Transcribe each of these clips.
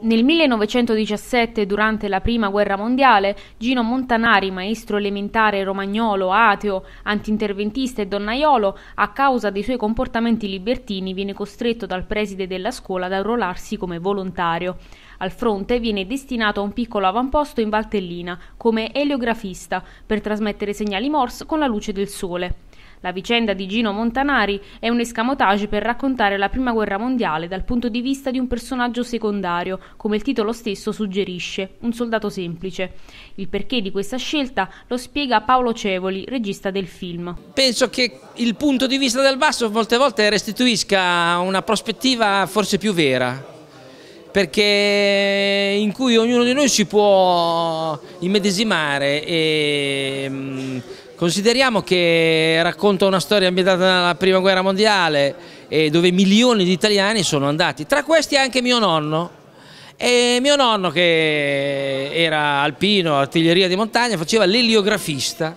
Nel 1917, durante la Prima Guerra Mondiale, Gino Montanari, maestro elementare romagnolo, ateo, antinterventista e donnaiolo, a causa dei suoi comportamenti libertini viene costretto dal preside della scuola ad arruolarsi come volontario. Al fronte viene destinato a un piccolo avamposto in Valtellina, come eleografista, per trasmettere segnali Morse con la luce del sole. La vicenda di Gino Montanari è un escamotage per raccontare la Prima Guerra Mondiale dal punto di vista di un personaggio secondario, come il titolo stesso suggerisce, un soldato semplice. Il perché di questa scelta lo spiega Paolo Cevoli, regista del film. Penso che il punto di vista del basso molte volte restituisca una prospettiva forse più vera perché in cui ognuno di noi si può immedesimare e mm, Consideriamo che racconta una storia ambientata nella prima guerra mondiale e eh, dove milioni di italiani sono andati, tra questi anche mio nonno. E mio nonno che era alpino, artiglieria di montagna, faceva l'eliografista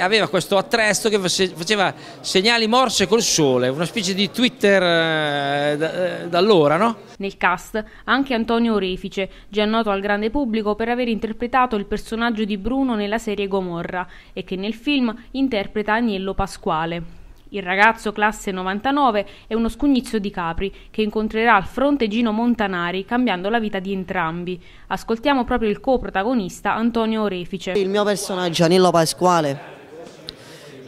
aveva questo attrezzo che faceva segnali morse col sole, una specie di Twitter eh, eh d'allora, no? Nel cast anche Antonio Orefice, già noto al grande pubblico per aver interpretato il personaggio di Bruno nella serie Gomorra e che nel film interpreta Agnello Pasquale. Il ragazzo classe 99 è uno scugnizio di Capri che incontrerà al fronte Gino Montanari cambiando la vita di entrambi. Ascoltiamo proprio il co-protagonista Antonio Orefice. Il mio personaggio Anillo Pasquale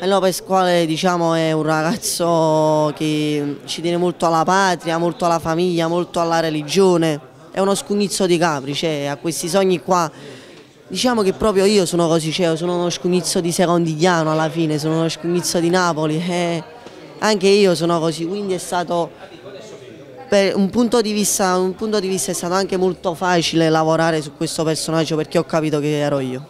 allora eh Pasquale diciamo, è un ragazzo che ci tiene molto alla patria, molto alla famiglia, molto alla religione, è uno scugnizzo di capri, cioè, ha questi sogni qua. Diciamo che proprio io sono così, cioè, sono uno scugnizzo di Secondigliano alla fine, sono uno scugnizzo di Napoli, eh, anche io sono così, quindi è stato per un punto, vista, un punto di vista è stato anche molto facile lavorare su questo personaggio perché ho capito che ero io.